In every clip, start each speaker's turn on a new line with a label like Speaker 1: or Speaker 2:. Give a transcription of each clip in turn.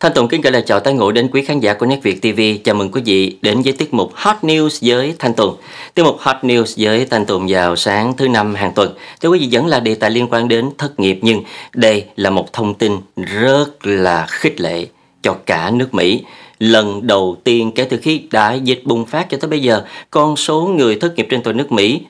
Speaker 1: Thanh Tùng kính gửi lời chào tay ngộ đến quý khán giả của Nét Việt TV. Chào mừng quý vị đến với tiết mục Hot News với Thanh Tùng. Tiết mục Hot News với Thanh Tùng vào sáng thứ năm hàng tuần. Thưa quý vị vẫn là đề tài liên quan đến thất nghiệp nhưng đây là một thông tin rất là khích lệ cho cả nước Mỹ. Lần đầu tiên kể từ khi đại dịch bùng phát cho tới bây giờ, con số người thất nghiệp trên toàn nước Mỹ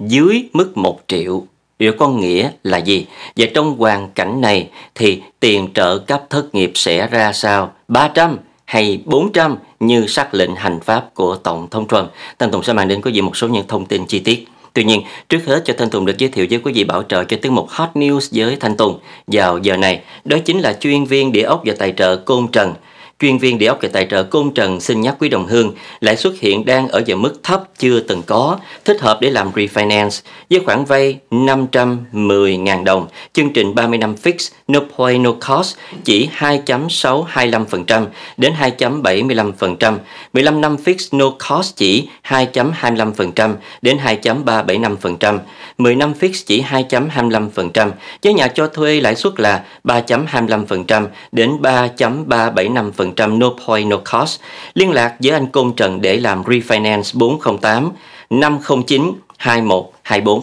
Speaker 1: dưới mức 1 triệu Yếu có nghĩa là gì? Và trong hoàn cảnh này thì tiền trợ cấp thất nghiệp sẽ ra sao? 300 hay 400 như xác lệnh hành pháp của Tổng thống Trump. thanh Tùng sẽ mang đến quý vị một số những thông tin chi tiết. Tuy nhiên, trước hết cho Thanh Tùng được giới thiệu với quý vị bảo trợ cho tiếng mục Hot News với Thanh Tùng. Vào giờ này, đó chính là chuyên viên địa ốc và tài trợ Côn Trần chuyên viên địa ốc và tài trợ Côn Trần xin nhắc quý đồng hương, lãi suất hiện đang ở dạng mức thấp chưa từng có, thích hợp để làm refinance với khoản vay 510.000 đồng, chương trình 30 năm fix, no point no cost chỉ 2.625% đến 2.75%, 15 năm fix no cost chỉ 2.25% đến 2.375%, 10 năm fix chỉ 2.25%, với nhà cho thuê lãi suất là 3.25% đến 3.375%. 100% no point no cost, liên lạc với anh Công Trần để làm refinance 408 509 2124.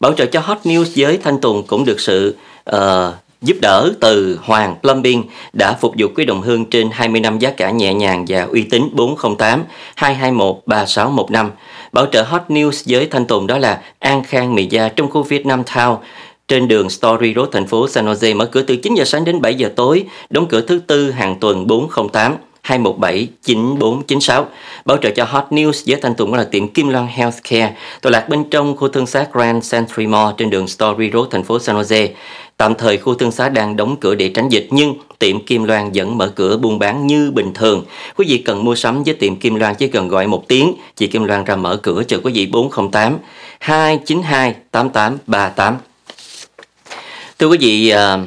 Speaker 1: Bảo trợ cho Hot News với Thanh Tùng cũng được sự uh, giúp đỡ từ Hoàng Plumbing đã phục vụ quý đồng hương trên 20 năm giá cả nhẹ nhàng và uy tín 408 221 3615. Bảo trợ Hot News với Thanh Tùng đó là An Khang Mì Gia trong khu Việt Nam Town trên đường Story Road thành phố San Jose mở cửa từ 9 giờ sáng đến 7 giờ tối, đóng cửa thứ tư hàng tuần 408 217 9496. Bảo trợ cho Hot News với thanh tùng của là tiệm Kim Loan Healthcare, tọa lạc bên trong khu thương xá Grand Century Mall trên đường Story Road, thành phố San Jose. Tạm thời khu thương xá đang đóng cửa để tránh dịch nhưng tiệm Kim Loan vẫn mở cửa buôn bán như bình thường. Quý vị cần mua sắm với tiệm Kim Loan chỉ cần gọi một tiếng, chị Kim Loan ra mở cửa chờ quý vị 408 292 8838. Thưa quý vị, à,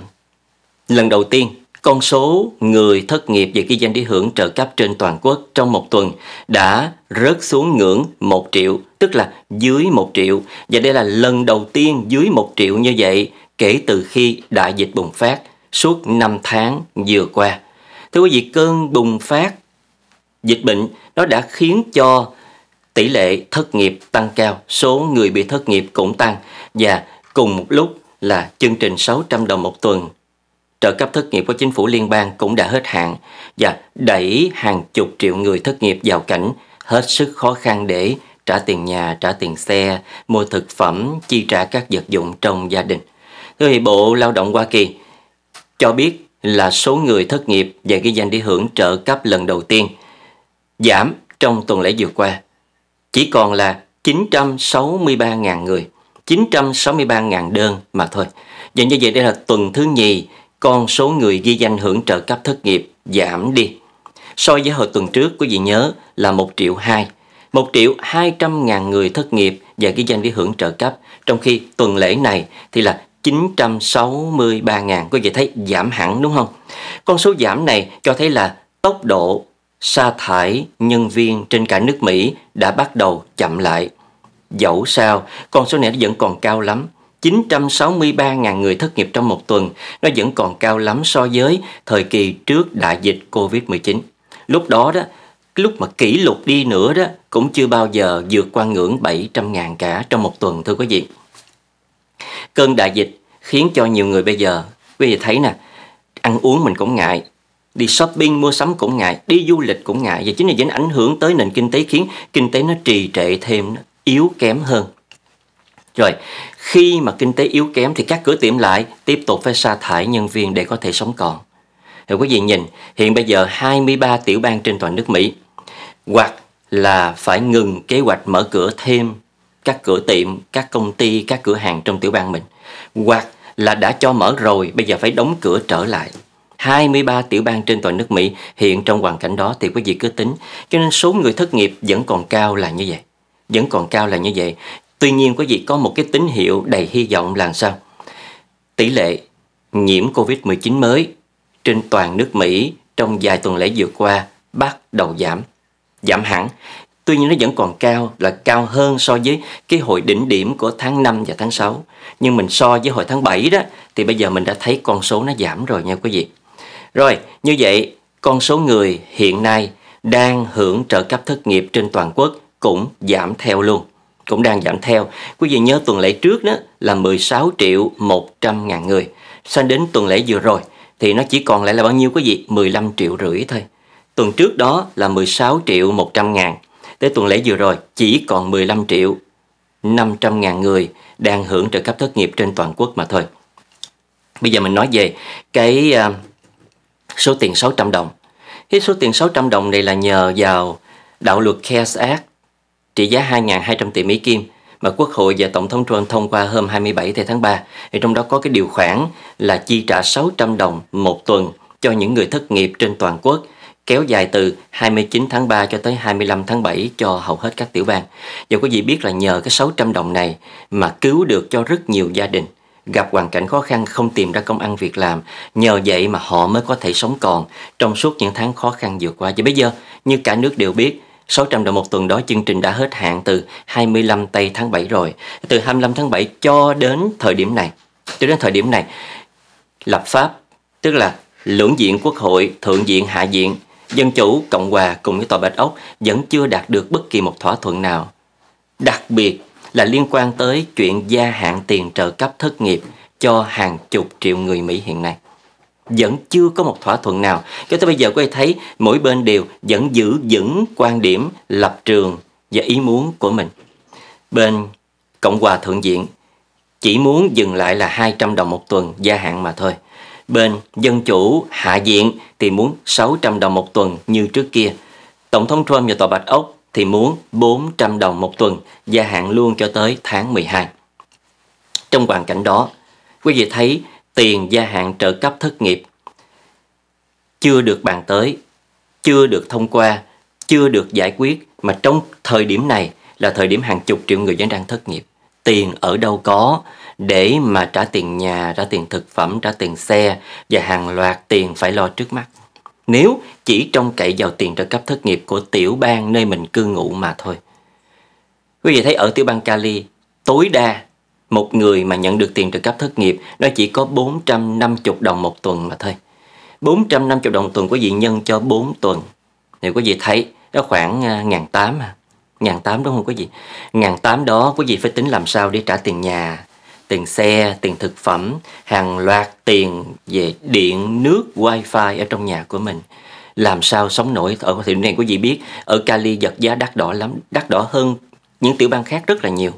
Speaker 1: lần đầu tiên con số người thất nghiệp về cái danh đi hưởng trợ cấp trên toàn quốc trong một tuần đã rớt xuống ngưỡng 1 triệu, tức là dưới 1 triệu. Và đây là lần đầu tiên dưới 1 triệu như vậy kể từ khi đại dịch bùng phát suốt 5 tháng vừa qua. Thưa quý vị, cơn bùng phát dịch bệnh nó đã khiến cho tỷ lệ thất nghiệp tăng cao, số người bị thất nghiệp cũng tăng và cùng một lúc là chương trình 600 đồng một tuần. Trợ cấp thất nghiệp của chính phủ liên bang cũng đã hết hạn và đẩy hàng chục triệu người thất nghiệp vào cảnh hết sức khó khăn để trả tiền nhà, trả tiền xe, mua thực phẩm, chi trả các vật dụng trong gia đình. Thưa Hiệp Bộ Lao động Hoa Kỳ cho biết là số người thất nghiệp và ghi danh đi hưởng trợ cấp lần đầu tiên giảm trong tuần lễ vừa qua chỉ còn là 963.000 người. 963.000 đơn mà thôi. Và như vậy đây là tuần thứ nhì con số người ghi danh hưởng trợ cấp thất nghiệp giảm đi. So với hồi tuần trước quý vị nhớ là 1 triệu 2. 1 triệu 200 ngàn người thất nghiệp và ghi danh với hưởng trợ cấp. Trong khi tuần lễ này thì là 963 ngàn. Quý vị thấy giảm hẳn đúng không? Con số giảm này cho thấy là tốc độ sa thải nhân viên trên cả nước Mỹ đã bắt đầu chậm lại. Dẫu sao, con số này vẫn còn cao lắm. 963.000 người thất nghiệp trong một tuần, nó vẫn còn cao lắm so với thời kỳ trước đại dịch Covid-19. Lúc đó đó, lúc mà kỷ lục đi nữa đó cũng chưa bao giờ vượt qua ngưỡng 700.000 cả trong một tuần thưa quý vị. Cơn đại dịch khiến cho nhiều người bây giờ, quý vị thấy nè, ăn uống mình cũng ngại, đi shopping mua sắm cũng ngại, đi du lịch cũng ngại và chính là vẫn ảnh hưởng tới nền kinh tế khiến kinh tế nó trì trệ thêm đó yếu kém hơn. Rồi, khi mà kinh tế yếu kém thì các cửa tiệm lại tiếp tục phải sa thải nhân viên để có thể sống còn. Thì quý vị nhìn, hiện bây giờ 23 tiểu bang trên toàn nước Mỹ hoặc là phải ngừng kế hoạch mở cửa thêm các cửa tiệm, các công ty, các cửa hàng trong tiểu bang mình hoặc là đã cho mở rồi, bây giờ phải đóng cửa trở lại. 23 tiểu bang trên toàn nước Mỹ hiện trong hoàn cảnh đó thì quý vị cứ tính, cho nên số người thất nghiệp vẫn còn cao là như vậy vẫn còn cao là như vậy. Tuy nhiên quý vị có một cái tín hiệu đầy hy vọng là sao? Tỷ lệ nhiễm COVID-19 mới trên toàn nước Mỹ trong vài tuần lễ vừa qua bắt đầu giảm, giảm hẳn. Tuy nhiên nó vẫn còn cao là cao hơn so với cái hồi đỉnh điểm của tháng 5 và tháng 6. Nhưng mình so với hồi tháng 7 đó thì bây giờ mình đã thấy con số nó giảm rồi nha quý vị. Rồi, như vậy con số người hiện nay đang hưởng trợ cấp thất nghiệp trên toàn quốc cũng giảm theo luôn cũng đang giảm theo. Quý vị nhớ tuần lễ trước đó là 16 triệu 100 ngàn người. Sang đến tuần lễ vừa rồi thì nó chỉ còn lại là bao nhiêu quý vị? 15 triệu rưỡi thôi. Tuần trước đó là 16 triệu 100 ngàn. Tới tuần lễ vừa rồi chỉ còn 15 triệu 500 ngàn người đang hưởng trợ cấp thất nghiệp trên toàn quốc mà thôi. Bây giờ mình nói về cái uh, số tiền 600 đồng. Cái số tiền 600 đồng này là nhờ vào đạo luật CARES Act trị giá 2.200 tỷ Mỹ Kim mà Quốc hội và Tổng thống Trump thông qua hôm 27 tháng 3. Thì trong đó có cái điều khoản là chi trả 600 đồng một tuần cho những người thất nghiệp trên toàn quốc kéo dài từ 29 tháng 3 cho tới 25 tháng 7 cho hầu hết các tiểu bang. Và có gì biết là nhờ cái 600 đồng này mà cứu được cho rất nhiều gia đình gặp hoàn cảnh khó khăn không tìm ra công ăn việc làm nhờ vậy mà họ mới có thể sống còn trong suốt những tháng khó khăn vừa qua và bây giờ như cả nước đều biết 600 đồng một tuần đó chương trình đã hết hạn từ 25 tây tháng 7 rồi. Từ 25 tháng 7 cho đến thời điểm này. Cho đến thời điểm này, lập pháp tức là lưỡng diện quốc hội, thượng diện, hạ diện, dân chủ, cộng hòa cùng với tòa Bạch Ốc vẫn chưa đạt được bất kỳ một thỏa thuận nào. Đặc biệt là liên quan tới chuyện gia hạn tiền trợ cấp thất nghiệp cho hàng chục triệu người Mỹ hiện nay vẫn chưa có một thỏa thuận nào cho tới bây giờ quý vị thấy mỗi bên đều vẫn giữ vững quan điểm lập trường và ý muốn của mình bên cộng hòa thượng viện chỉ muốn dừng lại là 200 đồng một tuần gia hạn mà thôi bên dân chủ hạ viện thì muốn 600 đồng một tuần như trước kia tổng thống Trump và tòa Bạch Ốc thì muốn 400 đồng một tuần gia hạn luôn cho tới tháng 12 trong hoàn cảnh đó quý vị thấy tiền gia hạn trợ cấp thất nghiệp chưa được bàn tới, chưa được thông qua, chưa được giải quyết mà trong thời điểm này là thời điểm hàng chục triệu người dân đang thất nghiệp. Tiền ở đâu có để mà trả tiền nhà, trả tiền thực phẩm, trả tiền xe và hàng loạt tiền phải lo trước mắt. Nếu chỉ trông cậy vào tiền trợ cấp thất nghiệp của tiểu bang nơi mình cư ngụ mà thôi. Quý vị thấy ở tiểu bang Cali tối đa một người mà nhận được tiền trợ cấp thất nghiệp nó chỉ có 450 đồng một tuần mà thôi. 450 đồng một tuần quý vị nhân cho 4 tuần. Thì quý vị thấy nó khoảng 1.800 à. 1 à. đúng không quý vị? 1.800 đó quý vị phải tính làm sao để trả tiền nhà, tiền xe, tiền thực phẩm, hàng loạt tiền về điện, nước, wifi ở trong nhà của mình. Làm sao sống nổi ở thời điểm này quý vị biết ở Cali vật giá đắt đỏ lắm, đắt đỏ hơn những tiểu bang khác rất là nhiều.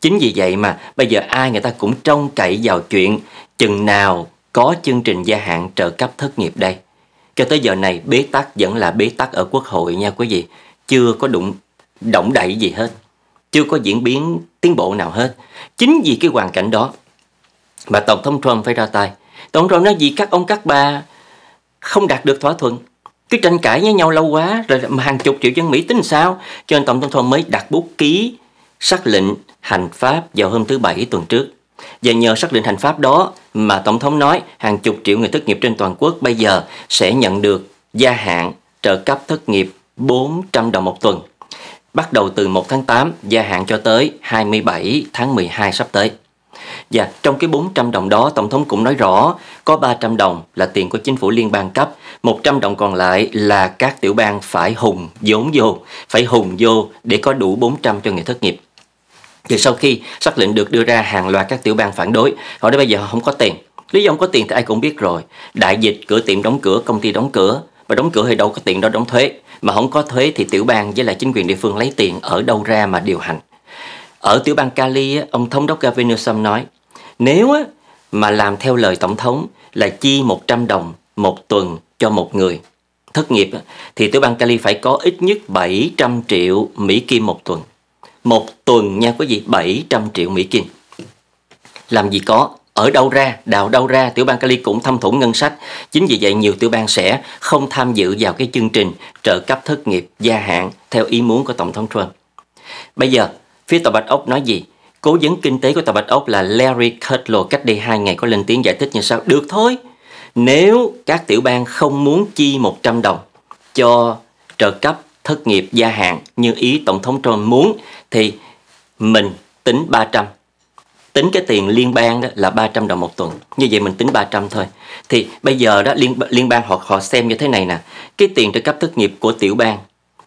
Speaker 1: Chính vì vậy mà bây giờ ai người ta cũng trông cậy vào chuyện chừng nào có chương trình gia hạn trợ cấp thất nghiệp đây. Cho tới giờ này bế tắc vẫn là bế tắc ở quốc hội nha quý vị. Chưa có đụng động đậy gì hết. Chưa có diễn biến tiến bộ nào hết. Chính vì cái hoàn cảnh đó mà Tổng thống Trump phải ra tay. Tổng thống nói gì các ông các bà không đạt được thỏa thuận. Cứ tranh cãi với nhau lâu quá rồi mà hàng chục triệu dân Mỹ tính sao? Cho nên Tổng thống Trump mới đặt bút ký xác lệnh hành pháp vào hôm thứ Bảy tuần trước. Và nhờ xác định hành pháp đó mà Tổng thống nói hàng chục triệu người thất nghiệp trên toàn quốc bây giờ sẽ nhận được gia hạn trợ cấp thất nghiệp 400 đồng một tuần. Bắt đầu từ 1 tháng 8, gia hạn cho tới 27 tháng 12 sắp tới. Và trong cái 400 đồng đó, Tổng thống cũng nói rõ có 300 đồng là tiền của chính phủ liên bang cấp, 100 đồng còn lại là các tiểu bang phải hùng vốn vô, phải hùng vô để có đủ 400 cho người thất nghiệp thì sau khi xác lệnh được đưa ra hàng loạt các tiểu bang phản đối họ nói bây giờ họ không có tiền lý do không có tiền thì ai cũng biết rồi đại dịch cửa tiệm đóng cửa công ty đóng cửa và đóng cửa thì đâu có tiền đó đóng thuế mà không có thuế thì tiểu bang với lại chính quyền địa phương lấy tiền ở đâu ra mà điều hành ở tiểu bang Cali ông thống đốc Gavin Newsom nói nếu mà làm theo lời tổng thống là chi 100 đồng một tuần cho một người thất nghiệp thì tiểu bang Cali phải có ít nhất 700 triệu Mỹ kim một tuần một tuần nha quý vị 700 triệu Mỹ Kim làm gì có ở đâu ra đào đâu ra tiểu bang Cali cũng thâm thủng ngân sách chính vì vậy nhiều tiểu bang sẽ không tham dự vào cái chương trình trợ cấp thất nghiệp gia hạn theo ý muốn của tổng thống Trump bây giờ phía tòa bạch ốc nói gì cố vấn kinh tế của tòa bạch ốc là Larry Kudlow cách đây hai ngày có lên tiếng giải thích như sau được thôi nếu các tiểu bang không muốn chi 100 đồng cho trợ cấp thất nghiệp gia hạn như ý tổng thống Trump muốn thì mình tính 300 tính cái tiền liên bang đó là 300 đồng một tuần như vậy mình tính 300 thôi thì bây giờ đó liên liên bang họ họ xem như thế này nè cái tiền trợ cấp thất nghiệp của tiểu bang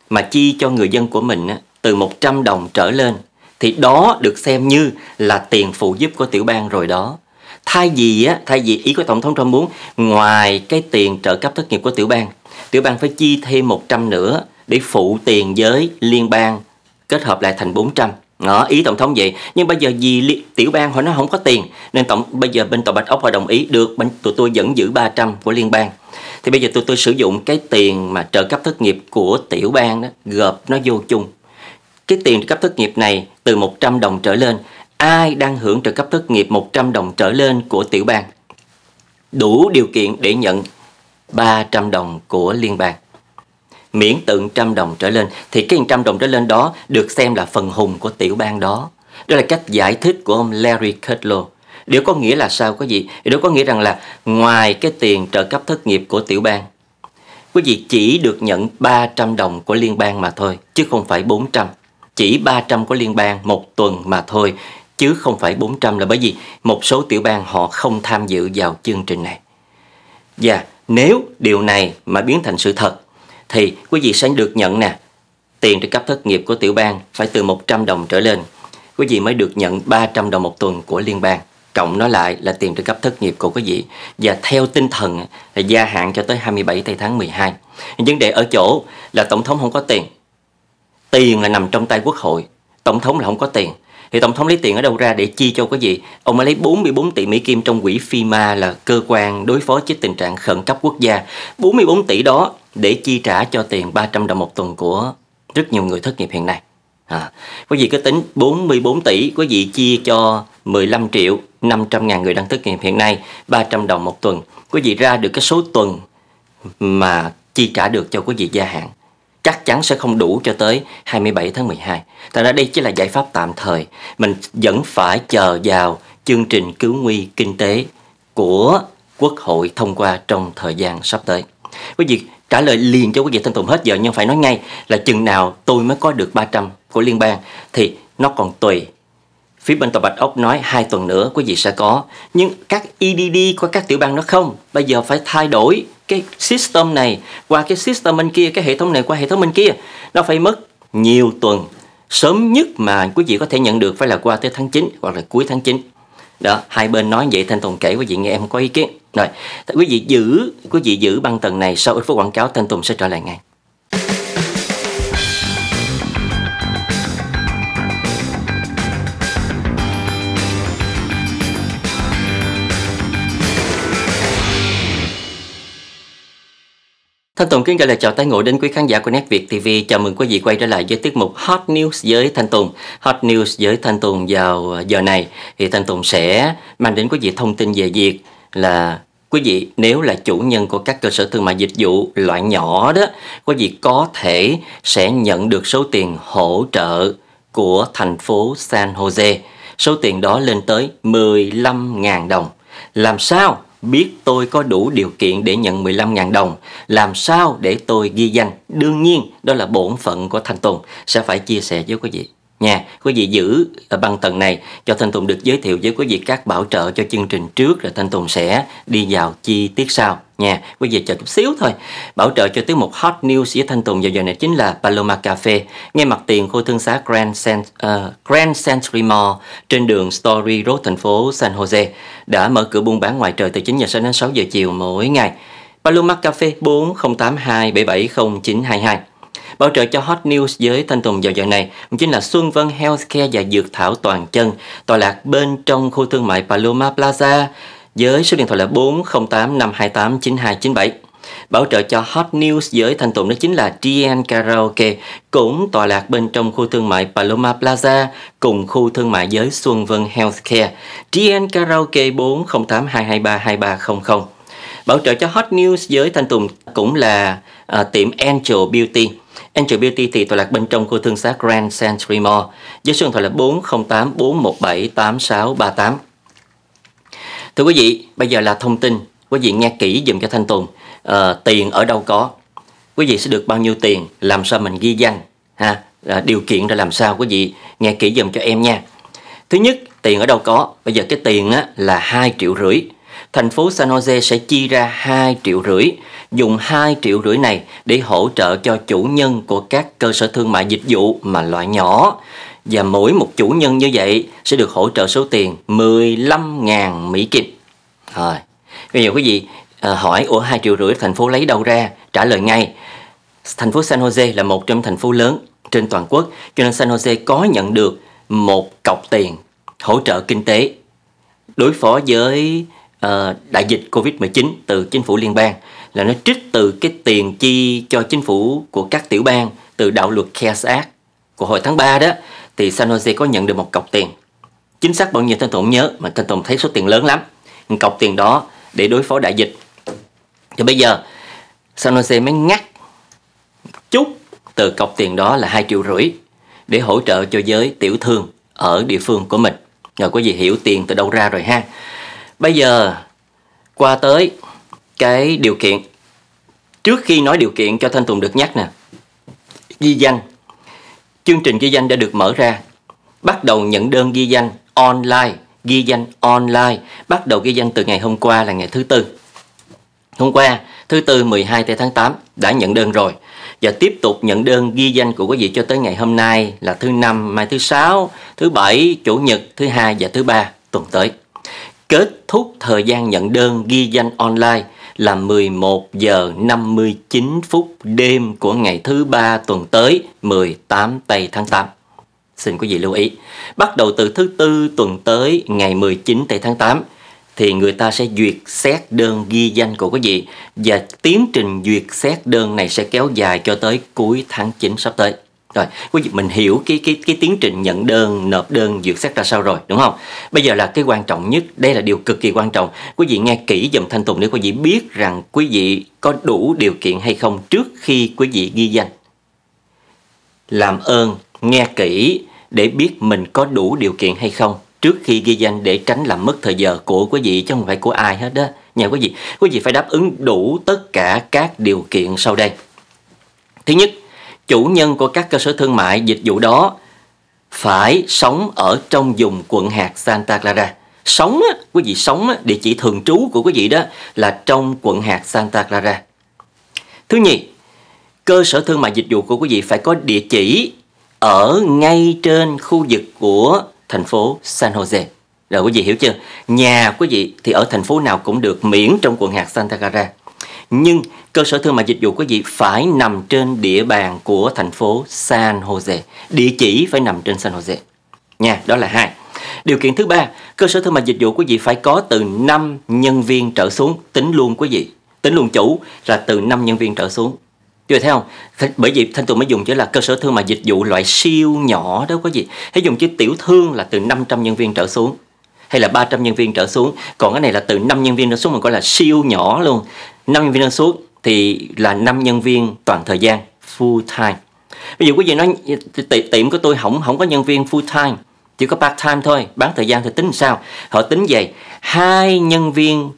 Speaker 1: mà chi cho người dân của mình á, từ 100 đồng trở lên thì đó được xem như là tiền phụ giúp của tiểu bang rồi đó thay vì á thay vì ý của tổng thống Trump muốn ngoài cái tiền trợ cấp thất nghiệp của tiểu bang tiểu bang phải chi thêm 100 nữa để phụ tiền giới liên bang kết hợp lại thành 400 đó, ý tổng thống vậy nhưng bây giờ vì tiểu bang họ nó không có tiền nên tổng bây giờ bên tòa bạch ốc họ đồng ý được bên tụi tôi vẫn giữ 300 của liên bang thì bây giờ tụi tôi sử dụng cái tiền mà trợ cấp thất nghiệp của tiểu bang đó gộp nó vô chung cái tiền trợ cấp thất nghiệp này từ 100 đồng trở lên ai đang hưởng trợ cấp thất nghiệp 100 đồng trở lên của tiểu bang đủ điều kiện để nhận 300 đồng của liên bang miễn tượng trăm đồng trở lên thì cái trăm đồng trở lên đó được xem là phần hùng của tiểu bang đó đó là cách giải thích của ông Larry Kudlow điều có nghĩa là sao Có gì? điều có nghĩa rằng là ngoài cái tiền trợ cấp thất nghiệp của tiểu bang quý vị chỉ được nhận 300 đồng của liên bang mà thôi chứ không phải 400 chỉ 300 của liên bang một tuần mà thôi chứ không phải 400 là bởi vì một số tiểu bang họ không tham dự vào chương trình này. Và dạ, nếu điều này mà biến thành sự thật thì quý vị sẽ được nhận nè tiền trợ cấp thất nghiệp của tiểu bang phải từ 100 đồng trở lên. Quý vị mới được nhận 300 đồng một tuần của liên bang. Cộng nó lại là tiền trợ cấp thất nghiệp của quý vị. Và theo tinh thần là gia hạn cho tới 27 tây tháng 12. Vấn đề ở chỗ là Tổng thống không có tiền. Tiền là nằm trong tay quốc hội. Tổng thống là không có tiền thì tổng thống lấy tiền ở đâu ra để chi cho cái gì ông ấy lấy 44 tỷ Mỹ Kim trong quỹ FIMA là cơ quan đối phó với tình trạng khẩn cấp quốc gia 44 tỷ đó để chi trả cho tiền 300 đồng một tuần của rất nhiều người thất nghiệp hiện nay à, quý gì cứ tính 44 tỷ quý gì chia cho 15 triệu 500 ngàn người đang thất nghiệp hiện nay 300 đồng một tuần quý gì ra được cái số tuần mà chi trả được cho quý vị gia hạn chắc chắn sẽ không đủ cho tới 27 tháng 12. Thành ra đây chỉ là giải pháp tạm thời. Mình vẫn phải chờ vào chương trình cứu nguy kinh tế của Quốc hội thông qua trong thời gian sắp tới. Quý vị trả lời liền cho quý vị thân tùng hết giờ nhưng phải nói ngay là chừng nào tôi mới có được 300 của liên bang thì nó còn tùy Phía bên tòa Bạch Ốc nói hai tuần nữa quý vị sẽ có. Nhưng các EDD của các tiểu bang nó không. Bây giờ phải thay đổi cái system này qua cái system bên kia cái hệ thống này qua hệ thống bên kia nó phải mất nhiều tuần sớm nhất mà quý vị có thể nhận được phải là qua tới tháng 9 hoặc là cuối tháng 9 đó hai bên nói vậy thanh tùng kể quý vị nghe em có ý kiến rồi quý vị giữ quý vị giữ băng tầng này sau ít phút quảng cáo thanh tùng sẽ trở lại ngay Thanh Tùng kính gửi lời chào tái ngộ đến quý khán giả của Nét Việt TV. Chào mừng quý vị quay trở lại với tiết mục Hot News với Thanh Tùng. Hot News với Thanh Tùng vào ờ, giờ này thì Thanh Tùng sẽ mang đến quý vị thông tin về việc là quý vị nếu là chủ nhân của các cơ sở thương mại dịch vụ loại nhỏ đó, quý vị có thể sẽ nhận được số tiền hỗ trợ của thành phố San Jose. Số tiền đó lên tới 15.000 đồng. Làm sao biết tôi có đủ điều kiện để nhận 15.000 đồng, làm sao để tôi ghi danh? Đương nhiên, đó là bổn phận của Thanh Tùng, sẽ phải chia sẻ với quý vị nha quý vị giữ à, băng tầng này cho thanh tùng được giới thiệu với quý vị các bảo trợ cho chương trình trước rồi thanh tùng sẽ đi vào chi tiết sau nha quý vị chờ chút xíu thôi bảo trợ cho tiết mục hot news với thanh tùng vào giờ này chính là paloma cafe ngay mặt tiền khu thương xá grand, Cent- uh, ờ, grand century mall trên đường story road thành phố san jose đã mở cửa buôn bán ngoài trời từ 9 giờ sáng đến 6 giờ chiều mỗi ngày paloma cafe 4082 bảo trợ cho Hot News với Thanh Tùng vào giờ này chính là Xuân Vân Healthcare và Dược Thảo Toàn Chân, tọa lạc bên trong khu thương mại Paloma Plaza, với số điện thoại là 4085289297 Bảo trợ cho Hot News với Thanh Tùng đó chính là DN Karaoke, cũng tọa lạc bên trong khu thương mại Paloma Plaza cùng khu thương mại giới Xuân Vân Healthcare. DN Karaoke 4082232300 Bảo trợ cho Hot News với Thanh Tùng cũng là à, tiệm Angel Beauty. Angel Beauty thì tọa lạc bên trong khu thương xá Grand Century Mall với số điện thoại là 408 417 8638. Thưa quý vị, bây giờ là thông tin. Quý vị nghe kỹ dùm cho Thanh Tùng. À, tiền ở đâu có? Quý vị sẽ được bao nhiêu tiền? Làm sao mình ghi danh? Ha? À, điều kiện ra làm sao? Quý vị nghe kỹ dùm cho em nha. Thứ nhất, tiền ở đâu có? Bây giờ cái tiền á, là 2 triệu rưỡi. Thành phố San Jose sẽ chi ra 2 triệu rưỡi. Dùng 2 triệu rưỡi này để hỗ trợ cho chủ nhân của các cơ sở thương mại dịch vụ mà loại nhỏ và mỗi một chủ nhân như vậy sẽ được hỗ trợ số tiền 15.000 Mỹ Kim. Rồi. Bây giờ quý vị à, hỏi ủa 2 triệu rưỡi thành phố lấy đâu ra? Trả lời ngay. Thành phố San Jose là một trong thành phố lớn trên toàn quốc cho nên San Jose có nhận được một cọc tiền hỗ trợ kinh tế đối phó với uh, đại dịch Covid-19 từ chính phủ liên bang là nó trích từ cái tiền chi cho chính phủ của các tiểu bang từ đạo luật CARES Act của hồi tháng 3 đó thì San Jose có nhận được một cọc tiền. Chính xác bao nhiêu Thanh Tùng nhớ mà Thanh Tùng thấy số tiền lớn lắm. cọc tiền đó để đối phó đại dịch. Thì bây giờ San Jose mới ngắt chút từ cọc tiền đó là 2 triệu rưỡi để hỗ trợ cho giới tiểu thương ở địa phương của mình. Rồi có gì hiểu tiền từ đâu ra rồi ha. Bây giờ qua tới cái điều kiện. Trước khi nói điều kiện cho Thanh Tùng được nhắc nè, di danh chương trình ghi danh đã được mở ra. Bắt đầu nhận đơn ghi danh online, ghi danh online, bắt đầu ghi danh từ ngày hôm qua là ngày thứ tư. Hôm qua, thứ tư 12 tháng 8 đã nhận đơn rồi và tiếp tục nhận đơn ghi danh của quý vị cho tới ngày hôm nay là thứ năm, mai thứ sáu, thứ bảy, chủ nhật, thứ hai và thứ ba tuần tới. Kết thúc thời gian nhận đơn ghi danh online là 11 giờ 59 phút đêm của ngày thứ ba tuần tới 18 tây tháng 8. Xin quý vị lưu ý, bắt đầu từ thứ tư tuần tới ngày 19 tây tháng 8 thì người ta sẽ duyệt xét đơn ghi danh của quý vị và tiến trình duyệt xét đơn này sẽ kéo dài cho tới cuối tháng 9 sắp tới rồi quý vị mình hiểu cái cái cái tiến trình nhận đơn nộp đơn duyệt xét ra sao rồi đúng không bây giờ là cái quan trọng nhất đây là điều cực kỳ quan trọng quý vị nghe kỹ dùm thanh tùng để quý vị biết rằng quý vị có đủ điều kiện hay không trước khi quý vị ghi danh làm ơn nghe kỹ để biết mình có đủ điều kiện hay không trước khi ghi danh để tránh làm mất thời giờ của quý vị chứ không phải của ai hết đó nha quý vị quý vị phải đáp ứng đủ tất cả các điều kiện sau đây thứ nhất chủ nhân của các cơ sở thương mại dịch vụ đó phải sống ở trong vùng quận hạt Santa Clara. Sống á, quý vị sống á, địa chỉ thường trú của quý vị đó là trong quận hạt Santa Clara. Thứ nhì, cơ sở thương mại dịch vụ của quý vị phải có địa chỉ ở ngay trên khu vực của thành phố San Jose. Rồi quý vị hiểu chưa? Nhà quý vị thì ở thành phố nào cũng được miễn trong quận hạt Santa Clara nhưng cơ sở thương mại dịch vụ của vị phải nằm trên địa bàn của thành phố San Jose địa chỉ phải nằm trên San Jose nha đó là hai điều kiện thứ ba cơ sở thương mại dịch vụ của vị phải có từ 5 nhân viên trở xuống tính luôn quý vị tính luôn chủ là từ 5 nhân viên trở xuống Chú thấy không? Bởi vì Thanh Tùng mới dùng chữ là cơ sở thương mại dịch vụ loại siêu nhỏ đó quý vị. Hãy dùng chữ tiểu thương là từ 500 nhân viên trở xuống hay là 300 nhân viên trở xuống còn cái này là từ 5 nhân viên trở xuống mình gọi là siêu nhỏ luôn 5 nhân viên trở xuống thì là 5 nhân viên toàn thời gian full time ví dụ quý vị nói tiệm của tôi không không có nhân viên full time chỉ có part time thôi bán thời gian thì tính sao họ tính vậy hai nhân viên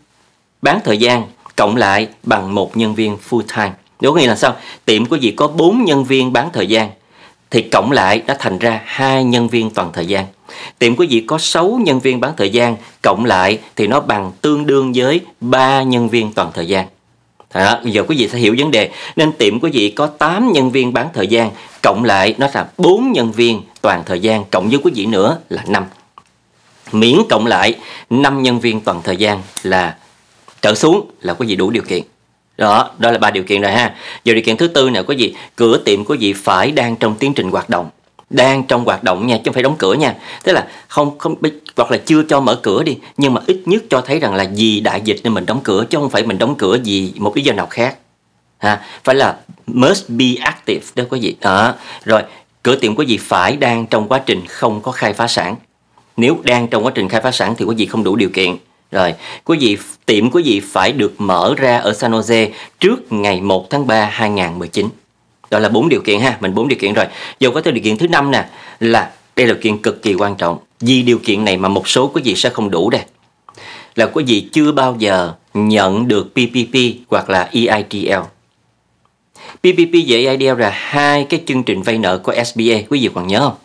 Speaker 1: bán thời gian cộng lại bằng một nhân viên full time đúng nghĩa là sao tiệm của gì có bốn nhân viên bán thời gian thì cộng lại đã thành ra hai nhân viên toàn thời gian Tiệm quý vị có 6 nhân viên bán thời gian, cộng lại thì nó bằng tương đương với 3 nhân viên toàn thời gian. À, giờ quý vị sẽ hiểu vấn đề Nên tiệm quý vị có 8 nhân viên bán thời gian Cộng lại nó là 4 nhân viên toàn thời gian Cộng với quý vị nữa là 5 Miễn cộng lại 5 nhân viên toàn thời gian là trở xuống là quý vị đủ điều kiện đó, đó là ba điều kiện rồi ha. Giờ điều kiện thứ tư nè quý vị, cửa tiệm của vị phải đang trong tiến trình hoạt động đang trong hoạt động nha chứ không phải đóng cửa nha tức là không không hoặc là chưa cho mở cửa đi nhưng mà ít nhất cho thấy rằng là vì đại dịch nên mình đóng cửa chứ không phải mình đóng cửa vì một lý do nào khác ha phải là must be active đó quý vị à, rồi cửa tiệm quý gì phải đang trong quá trình không có khai phá sản nếu đang trong quá trình khai phá sản thì quý vị không đủ điều kiện rồi, quý vị tiệm quý gì phải được mở ra ở San Jose trước ngày 1 tháng 3 2019 đó là bốn điều kiện ha mình bốn điều kiện rồi Giờ có tới điều kiện thứ năm nè là đây là điều kiện cực kỳ quan trọng vì điều kiện này mà một số quý vị sẽ không đủ đây là quý vị chưa bao giờ nhận được PPP hoặc là EIDL PPP và EIDL là hai cái chương trình vay nợ của SBA quý vị còn nhớ không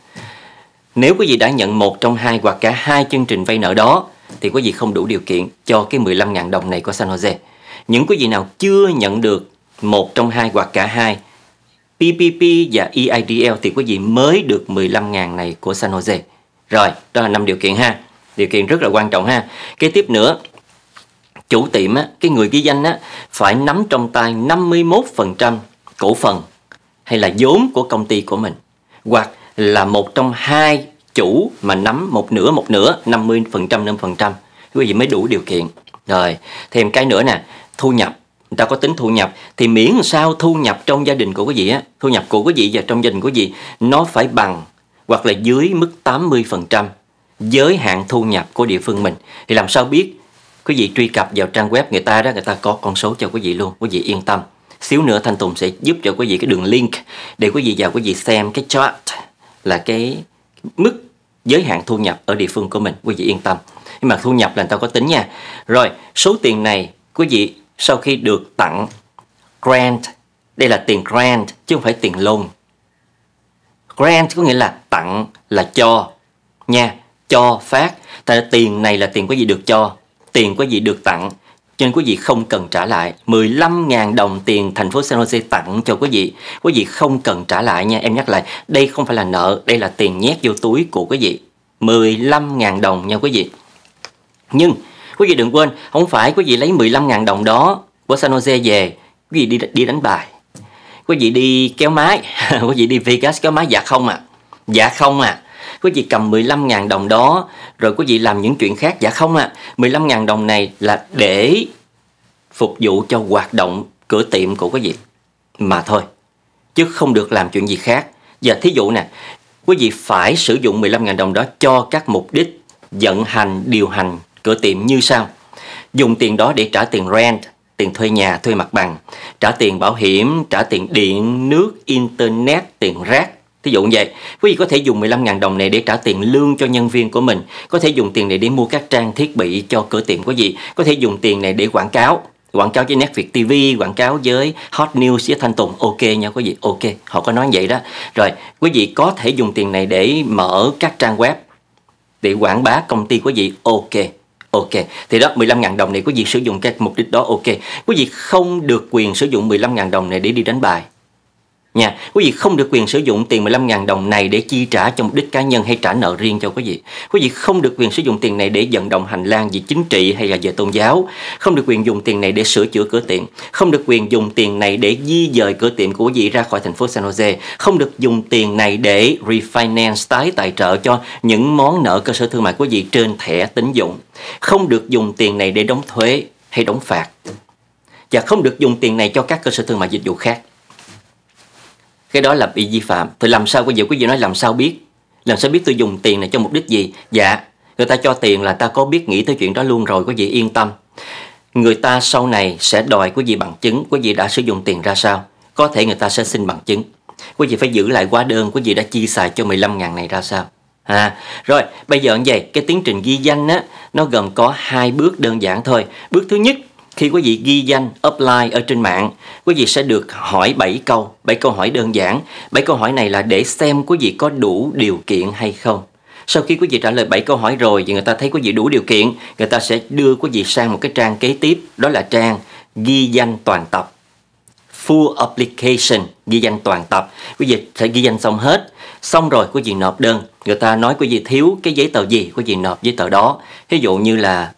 Speaker 1: nếu quý vị đã nhận một trong hai hoặc cả hai chương trình vay nợ đó thì quý vị không đủ điều kiện cho cái 15.000 đồng này của San Jose. Những quý vị nào chưa nhận được một trong hai hoặc cả hai PPP và EIDL thì quý vị mới được 15.000 này của San Jose. Rồi, đó là năm điều kiện ha. Điều kiện rất là quan trọng ha. Kế tiếp nữa, chủ tiệm á, cái người ghi danh á, phải nắm trong tay 51% cổ phần hay là vốn của công ty của mình hoặc là một trong hai chủ mà nắm một nửa một nửa 50% 50% quý vị mới đủ điều kiện. Rồi, thêm cái nữa nè, thu nhập ta có tính thu nhập thì miễn sao thu nhập trong gia đình của quý vị á, thu nhập của quý vị và trong gia đình của quý vị nó phải bằng hoặc là dưới mức 80% giới hạn thu nhập của địa phương mình thì làm sao biết quý vị truy cập vào trang web người ta đó người ta có con số cho quý vị luôn quý vị yên tâm xíu nữa thanh tùng sẽ giúp cho quý vị cái đường link để quý vị vào quý vị xem cái chart là cái mức giới hạn thu nhập ở địa phương của mình quý vị yên tâm nhưng mà thu nhập là người ta có tính nha rồi số tiền này quý vị sau khi được tặng grant, đây là tiền grant chứ không phải tiền loan. Grant có nghĩa là tặng là cho nha, cho phát. Tại tiền này là tiền quý vị được cho, tiền quý vị được tặng cho nên quý vị không cần trả lại 15.000 đồng tiền thành phố San Jose tặng cho quý vị quý vị không cần trả lại nha em nhắc lại đây không phải là nợ đây là tiền nhét vô túi của quý vị 15.000 đồng nha quý vị nhưng Quý vị đừng quên, không phải quý vị lấy 15.000 đồng đó của San Jose về, quý vị đi đi đánh bài. Quý vị đi kéo máy, quý vị đi Vegas kéo máy dạ không à. Dạ không à. Quý vị cầm 15.000 đồng đó rồi quý vị làm những chuyện khác dạ không à. 15.000 đồng này là để phục vụ cho hoạt động cửa tiệm của quý vị mà thôi. Chứ không được làm chuyện gì khác. Giờ thí dụ nè, quý vị phải sử dụng 15.000 đồng đó cho các mục đích vận hành, điều hành cửa tiệm như sau. Dùng tiền đó để trả tiền rent, tiền thuê nhà, thuê mặt bằng, trả tiền bảo hiểm, trả tiền điện, nước, internet, tiền rác. Thí dụ như vậy, quý vị có thể dùng 15.000 đồng này để trả tiền lương cho nhân viên của mình, có thể dùng tiền này để mua các trang thiết bị cho cửa tiệm của gì có thể dùng tiền này để quảng cáo, quảng cáo với nét việt tv quảng cáo với hot news với thanh tùng ok nha quý vị ok họ có nói vậy đó rồi quý vị có thể dùng tiền này để mở các trang web để quảng bá công ty của vị ok Ok, thì đó 15.000 đồng này quý vị sử dụng các mục đích đó ok. Quý vị không được quyền sử dụng 15.000 đồng này để đi đánh bài nha. Quý vị không được quyền sử dụng tiền 15.000 đồng này để chi trả cho mục đích cá nhân hay trả nợ riêng cho quý vị. Quý vị không được quyền sử dụng tiền này để vận động hành lang về chính trị hay là về tôn giáo, không được quyền dùng tiền này để sửa chữa cửa tiệm, không được quyền dùng tiền này để di dời cửa tiệm của quý vị ra khỏi thành phố San Jose, không được dùng tiền này để refinance tái tài trợ cho những món nợ cơ sở thương mại của quý vị trên thẻ tín dụng, không được dùng tiền này để đóng thuế hay đóng phạt và không được dùng tiền này cho các cơ sở thương mại dịch vụ khác cái đó là bị vi phạm thì làm sao quý vị quý vị nói làm sao biết làm sao biết tôi dùng tiền này cho mục đích gì dạ người ta cho tiền là ta có biết nghĩ tới chuyện đó luôn rồi quý vị yên tâm người ta sau này sẽ đòi quý vị bằng chứng quý vị đã sử dụng tiền ra sao có thể người ta sẽ xin bằng chứng quý vị phải giữ lại hóa đơn quý vị đã chi xài cho 15 ngàn này ra sao à rồi bây giờ như vậy cái tiến trình ghi danh á nó gồm có hai bước đơn giản thôi bước thứ nhất khi quý vị ghi danh offline ở trên mạng, quý vị sẽ được hỏi 7 câu, 7 câu hỏi đơn giản. 7 câu hỏi này là để xem quý vị có đủ điều kiện hay không. Sau khi quý vị trả lời 7 câu hỏi rồi thì người ta thấy quý vị đủ điều kiện, người ta sẽ đưa quý vị sang một cái trang kế tiếp, đó là trang ghi danh toàn tập. Full application, ghi danh toàn tập. Quý vị sẽ ghi danh xong hết. Xong rồi quý vị nộp đơn, người ta nói quý vị thiếu cái giấy tờ gì, quý vị nộp giấy tờ đó. Ví dụ như là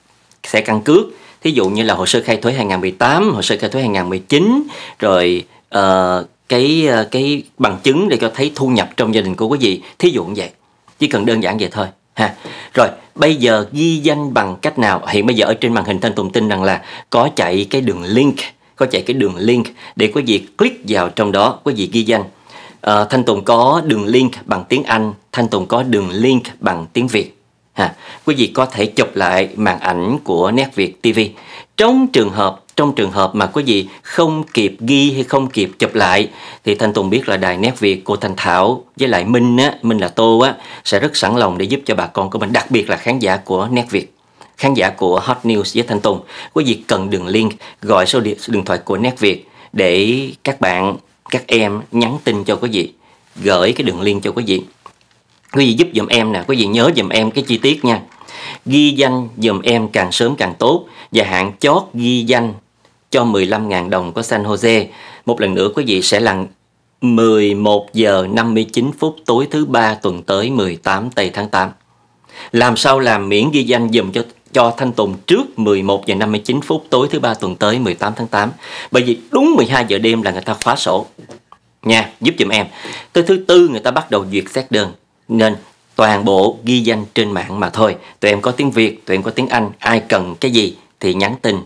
Speaker 1: sẽ căn cước thí dụ như là hồ sơ khai thuế 2018 hồ sơ khai thuế 2019 rồi uh, cái ờ, cái bằng chứng để cho thấy thu nhập trong gia đình của quý vị thí dụ như vậy chỉ cần đơn giản vậy thôi ha rồi bây giờ ghi danh bằng cách nào hiện bây giờ ở trên màn hình thanh tùng tin rằng là có chạy cái đường link có chạy cái đường link để quý vị click vào trong đó quý vị ghi danh à, thanh tùng có đường link bằng tiếng anh thanh tùng có đường link bằng tiếng việt ha. quý vị có thể chụp lại màn ảnh của nét việt tv trong trường hợp trong trường hợp mà quý vị không kịp ghi hay không kịp chụp lại thì thanh tùng biết là đài nét việt của thanh thảo với lại minh á minh là tô á sẽ rất sẵn lòng để giúp cho bà con của mình đặc biệt là khán giả của nét việt khán giả của hot news với thanh tùng quý vị cần đường link gọi số điện thoại của nét việt để các bạn các em nhắn tin cho quý vị gửi cái đường link cho quý vị quý vị giúp dùm em nè quý vị nhớ dùm em cái chi tiết nha ghi danh dùm em càng sớm càng tốt và hạn chót ghi danh cho 15.000 đồng của San Jose. Một lần nữa quý vị sẽ là 11 giờ 59 phút tối thứ ba tuần tới 18 tây tháng 8. Làm sao làm miễn ghi danh dùm cho cho Thanh Tùng trước 11 giờ 59 phút tối thứ ba tuần tới 18 tháng 8. Bởi vì đúng 12 giờ đêm là người ta khóa sổ. Nha, giúp dùm em. Tới thứ tư người ta bắt đầu duyệt xét đơn nên toàn bộ ghi danh trên mạng mà thôi. Tụi em có tiếng Việt, tụi em có tiếng Anh, ai cần cái gì thì nhắn tin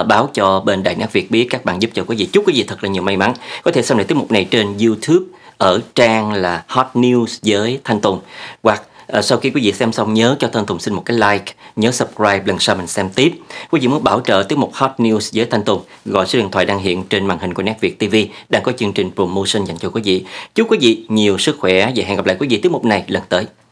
Speaker 1: Uh, báo cho bên Đại Nam Việt biết các bạn giúp cho quý vị chúc quý vị thật là nhiều may mắn có thể xem lại tiết mục này trên YouTube ở trang là Hot News với Thanh Tùng hoặc Ờ, sau khi quý vị xem xong nhớ cho Thanh Tùng xin một cái like, nhớ subscribe lần sau mình xem tiếp. Quý vị muốn bảo trợ tiết mục Hot News với Thanh Tùng, gọi số điện thoại đang hiện trên màn hình của Nét Việt TV đang có chương trình promotion dành cho quý vị. Chúc quý vị nhiều sức khỏe và hẹn gặp lại quý vị tiết mục này lần tới.